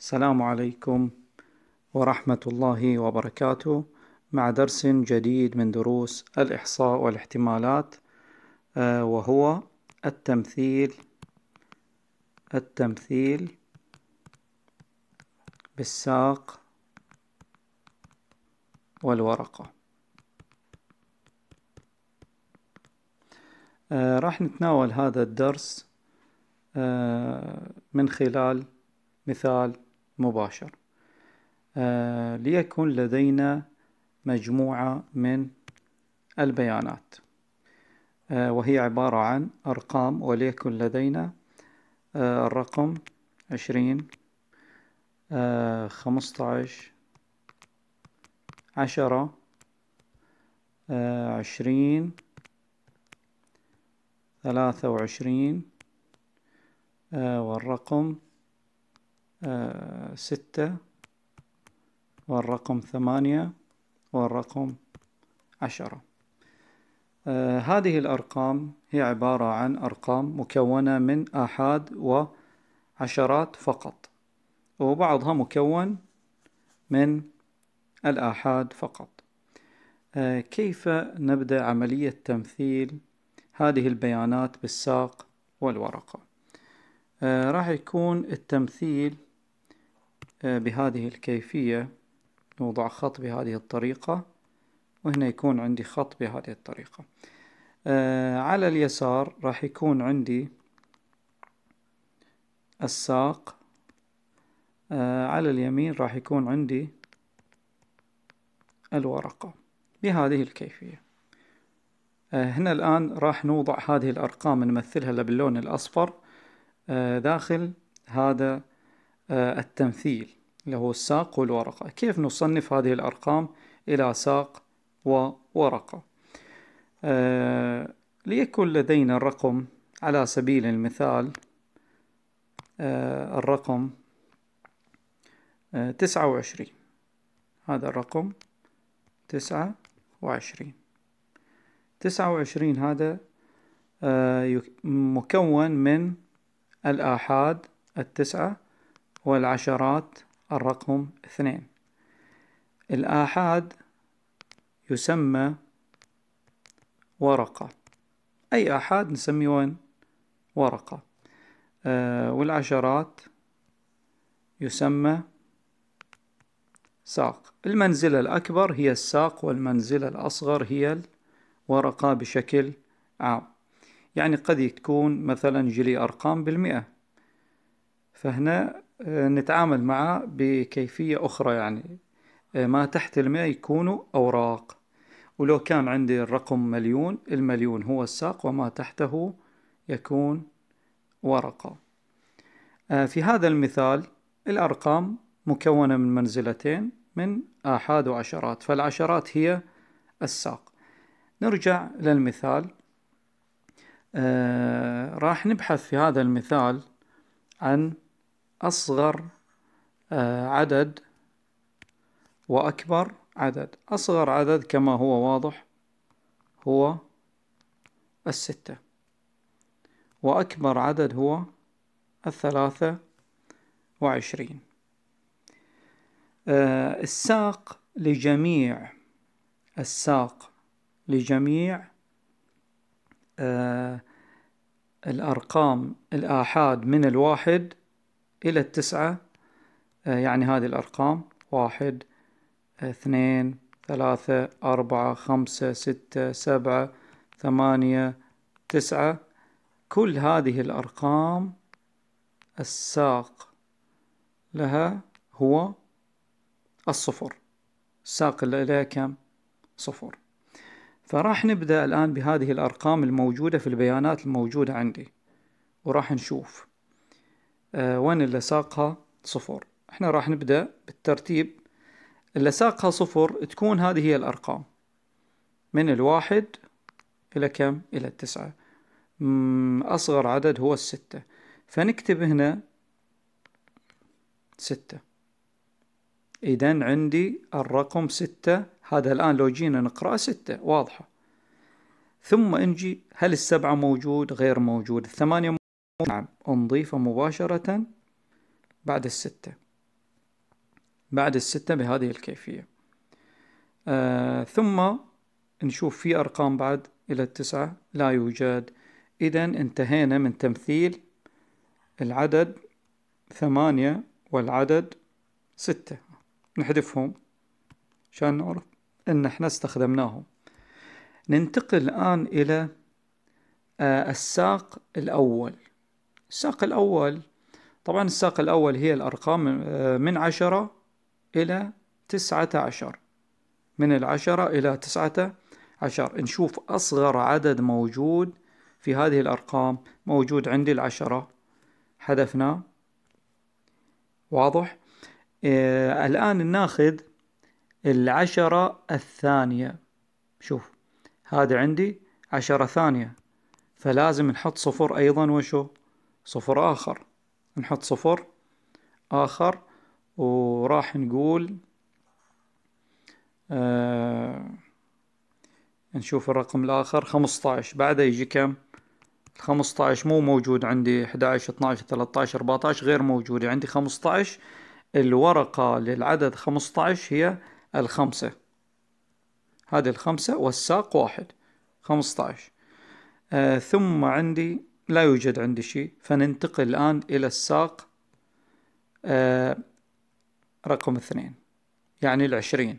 السلام عليكم ورحمة الله وبركاته مع درس جديد من دروس الإحصاء والاحتمالات آه، وهو التمثيل التمثيل بالساق والورقة آه، راح نتناول هذا الدرس آه، من خلال مثال مباشر آه، ليكن لدينا مجموعة من البيانات آه، وهي عبارة عن أرقام وليكن لدينا آه، الرقم عشرين خمسطعش عشرة عشرين ثلاثة وعشرين والرقم آه، ستة والرقم ثمانية والرقم عشرة آه، هذه الأرقام هي عبارة عن أرقام مكونة من آحاد وعشرات فقط وبعضها مكون من الآحاد فقط آه، كيف نبدأ عملية تمثيل هذه البيانات بالساق والورقة راح يكون التمثيل آه، بهذه الكيفية نوضع خط بهذه الطريقة وهنا يكون عندي خط بهذه الطريقة آه، على اليسار راح يكون عندي الساق آه، على اليمين راح يكون عندي الورقة بهذه الكيفية هنا الآن راح نوضع هذه الأرقام نمثلها باللون الأصفر داخل هذا آه، التمثيل اللي هو الساق والورقة كيف نصنف هذه الأرقام إلى ساق وورقة آه، ليكن لدينا الرقم على سبيل المثال آه، الرقم تسعة وعشرين هذا الرقم تسعة وعشرين تسعة وعشرين هذا مكون من الآحاد التسعة والعشرات الرقم اثنين الآحاد يسمى ورقة أي آحاد نسميه وين ورقة آه والعشرات يسمى ساق المنزلة الأكبر هي الساق والمنزلة الأصغر هي الورقة بشكل عام يعني قد تكون مثلا جلي أرقام بالمئة فهنا آه، نتعامل معه بكيفية أخرى يعني آه، ما تحت الماء يكونوا أوراق ولو كان عندي الرقم مليون المليون هو الساق وما تحته يكون ورقة آه، في هذا المثال الأرقام مكونة من منزلتين من آحاد وعشرات فالعشرات هي الساق نرجع للمثال آه راح نبحث في هذا المثال عن أصغر آه، عدد وأكبر عدد أصغر عدد كما هو واضح هو الستة وأكبر عدد هو الثلاثة وعشرين آه، الساق لجميع الساق لجميع آه، الأرقام الآحاد من الواحد إلى التسعة آه، يعني هذه الأرقام واحد اثنين ثلاثة أربعة خمسة ستة سبعة ثمانية تسعة كل هذه الأرقام الساق لها هو الصفر الساق اللي لها كم صفر فراح نبدأ الآن بهذه الأرقام الموجودة في البيانات الموجودة عندي وراح نشوف آه، وين ساقها صفر احنا راح نبدأ بالترتيب ساقها صفر تكون هذه هي الأرقام من الواحد إلى كم إلى التسعة أصغر عدد هو الستة فنكتب هنا ستة إذا عندي الرقم ستة هذا الآن لو جينا نقرأ ستة واضحة ثم نجي هل السبعة موجود غير موجود الثمانية نعم أنضيف مباشرة بعد الستة بعد الستة بهذه الكيفية آه ثم نشوف في أرقام بعد إلى التسعة لا يوجد إذا انتهينا من تمثيل العدد ثمانية والعدد ستة نحذفهم عشان نعرف ان احنا استخدمناهم ننتقل الآن إلى آه، الساق الأول الساق الأول طبعا الساق الأول هي الأرقام آه، من عشرة إلى تسعة عشر من العشرة إلى تسعة عشر نشوف أصغر عدد موجود في هذه الأرقام موجود عندي العشرة حذفناه واضح آه الآن ناخذ العشرة الثانية شوف هذا عندي عشرة ثانية فلازم نحط صفر أيضا وشو صفر آخر نحط صفر آخر وراح نقول آه نشوف الرقم الآخر خمسطعش بعده يجي كم الخمسطعش مو موجود عندي احداعش اثناعش ثلاثطعش اربعطعش غير موجود يعني عندي خمسطعش الورقة للعدد خمسطعش هي الخمسة هذه الخمسة والساق واحد خمسطعش آه ثم عندي لا يوجد عندي شيء فننتقل الآن إلى الساق آه رقم اثنين يعني العشرين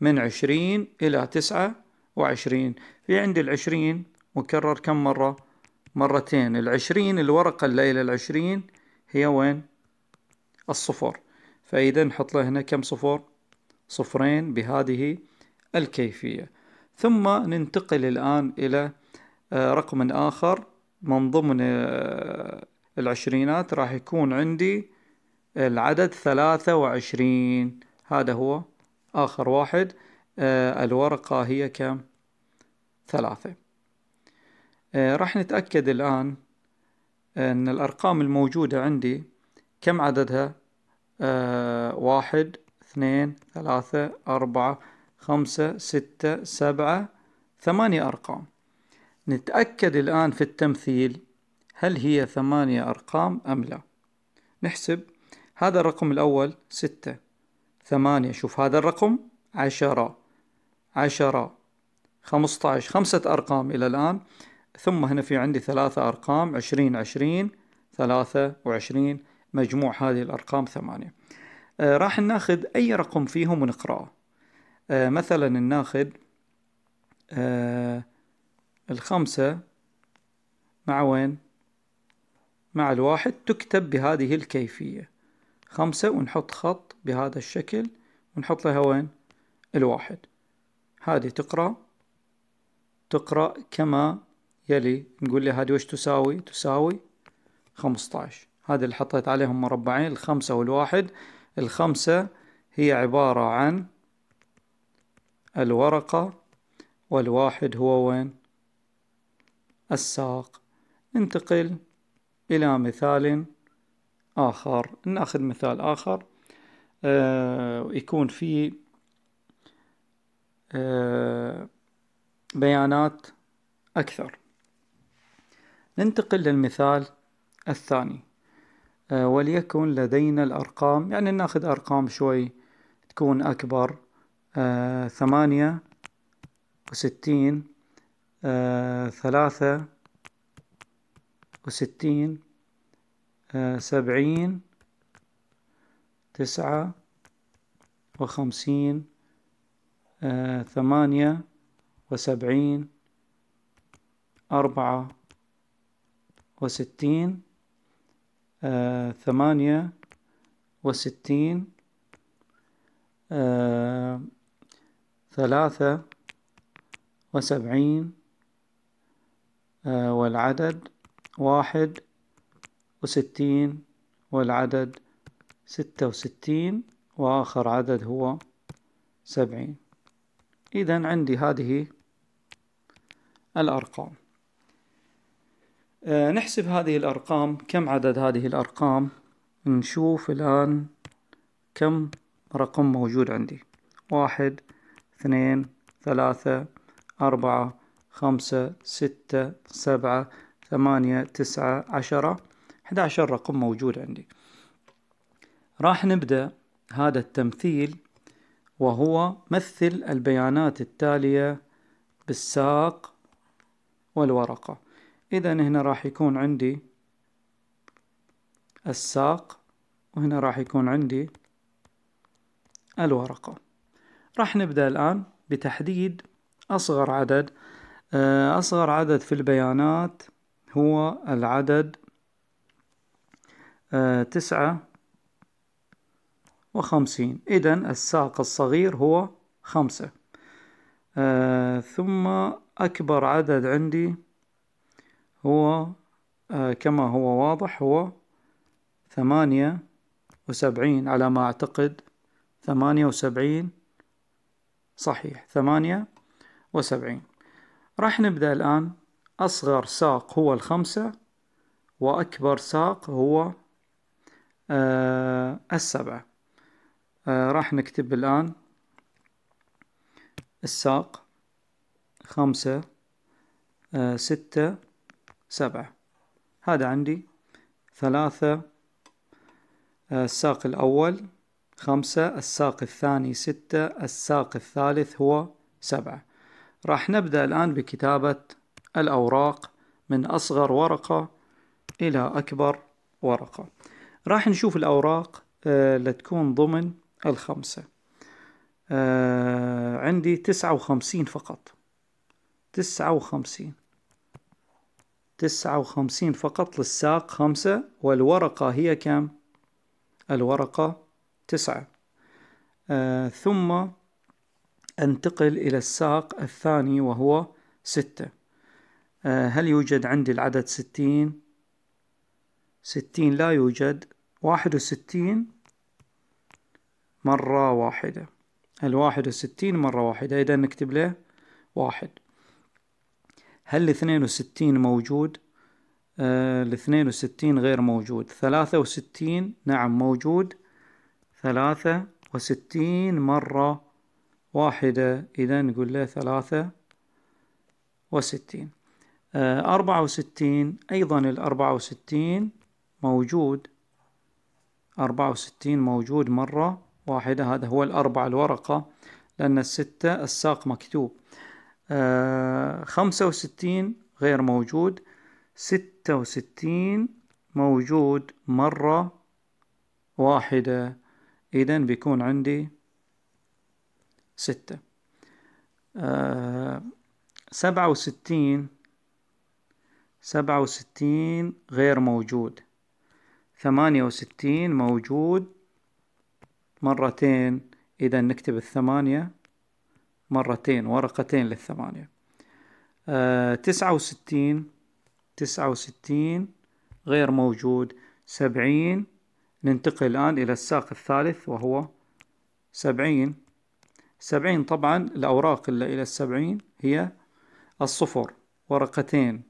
من عشرين إلى تسعة وعشرين في عندي العشرين مكرر كم مرة مرتين العشرين الورقة اللي إلى العشرين هي وين الصفر فإذا نحط له هنا كم صفر صفرين بهذه الكيفية ثم ننتقل الآن إلى آه، رقم آخر من ضمن آه، العشرينات راح يكون عندي العدد ثلاثة وعشرين هذا هو آخر واحد آه، الورقة هي كم ثلاثة آه، راح نتأكد الآن أن الأرقام الموجودة عندي كم عددها واحد اثنين ثلاثة أربعة خمسة ستة سبعة ثمانية أرقام نتأكد الآن في التمثيل هل هي ثمانية أرقام أم لا نحسب هذا الرقم الأول ستة ثمانية شوف هذا الرقم عشرة عشرة خمسة عشر خمسة أرقام إلى الآن ثم هنا في عندي ثلاثة أرقام عشرين عشرين ثلاثة وعشرين مجموع هذه الأرقام ثمانية آه راح ناخذ أي رقم فيهم ونقرأه آه مثلا ناخذ آه الخمسة مع وين؟ مع الواحد تكتب بهذه الكيفية خمسة ونحط خط بهذا الشكل ونحط لها وين؟ الواحد هذه تقرأ تقرأ كما يلي نقول لها هذه وش تساوي؟ تساوي خمسة عشر هذا اللي حطيت عليهم مربعين الخمسة والواحد الخمسة هي عبارة عن الورقة والواحد هو وين؟ الساق ننتقل إلى مثال آخر ناخذ مثال آخر آه يكون في آه بيانات أكثر ننتقل للمثال الثاني آه وليكن لدينا الأرقام يعني ناخذ أرقام شوي تكون أكبر آه، ثمانية وستين آه، ثلاثة وستين آه، سبعين تسعة وخمسين آه، ثمانية وسبعين أربعة وستين ثمانية وستين ثلاثة وسبعين آه، والعدد واحد وستين والعدد ستة وستين وآخر عدد هو سبعين إذا عندي هذه الأرقام آه، نحسب هذه الأرقام كم عدد هذه الأرقام نشوف الآن كم رقم موجود عندي واحد اثنين ثلاثة أربعة خمسة ستة سبعة ثمانية تسعة عشرة عشر رقم موجود عندي راح نبدأ هذا التمثيل وهو مثل البيانات التالية بالساق والورقة إذا هنا راح يكون عندي الساق وهنا راح يكون عندي الورقة راح نبدأ الآن بتحديد أصغر عدد آه، أصغر عدد في البيانات هو العدد آه، تسعة وخمسين إذا الساق الصغير هو خمسة آه، ثم أكبر عدد عندي هو كما هو واضح هو ثمانية وسبعين على ما أعتقد ثمانية وسبعين صحيح ثمانية وسبعين راح نبدأ الآن أصغر ساق هو الخمسة وأكبر ساق هو آه السبعة آه راح نكتب الآن الساق خمسة آه ستة سبعة هذا عندي ثلاثة آه، الساق الأول خمسة الساق الثاني ستة الساق الثالث هو سبعة راح نبدأ الآن بكتابة الأوراق من أصغر ورقة إلى أكبر ورقة راح نشوف الأوراق آه، لتكون ضمن الخمسة آه، عندي تسعة وخمسين فقط تسعة وخمسين تسعة وخمسين فقط للساق خمسة والورقة هي كم؟ الورقة تسعة آه، ثم أنتقل إلى الساق الثاني وهو ستة آه، هل يوجد عندي العدد ستين؟ ستين لا يوجد واحد وستين مرة واحدة الواحد وستين مرة واحدة إذا نكتب له واحد هل اثنين وستين موجود؟ آه، الاثنين وستين غير موجود ثلاثة وستين نعم موجود ثلاثة وستين مرة واحدة إذا نقول له ثلاثة وستين آه، أربعة وستين أيضا الأربعة وستين موجود أربعة وستين موجود مرة واحدة هذا هو الأربعة الورقة لأن الستة الساق مكتوب آه، خمسة وستين غير موجود ستة وستين موجود مرة واحدة إذا بيكون عندي ستة آه، سبعة وستين سبعة وستين غير موجود ثمانية وستين موجود مرتين إذا نكتب الثمانية مرتين ورقتين للثمانية آه، تسعة وستين تسعة وستين غير موجود سبعين ننتقل الآن إلى الساق الثالث وهو سبعين سبعين طبعا الأوراق اللي إلى السبعين هي الصفر ورقتين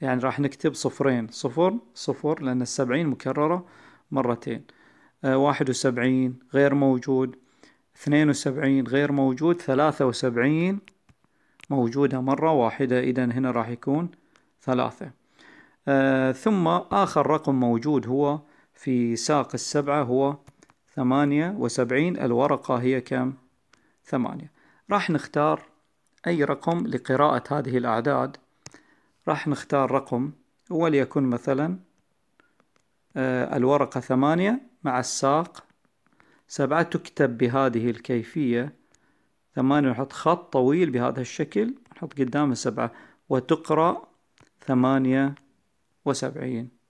يعني راح نكتب صفرين صفر صفر لأن السبعين مكررة مرتين آه، واحد وسبعين غير موجود اثنين وسبعين غير موجود ثلاثة وسبعين موجودة مرة واحدة إذا هنا راح يكون ثلاثة آه ثم آخر رقم موجود هو في ساق السبعة هو ثمانية وسبعين الورقة هي كم؟ ثمانية راح نختار أي رقم لقراءة هذه الأعداد راح نختار رقم وليكن مثلا آه، الورقة ثمانية مع الساق سبعة تكتب بهذه الكيفية ثمانية نحط خط طويل بهذا الشكل نحط قدامه سبعة وتقرأ ثمانية وسبعين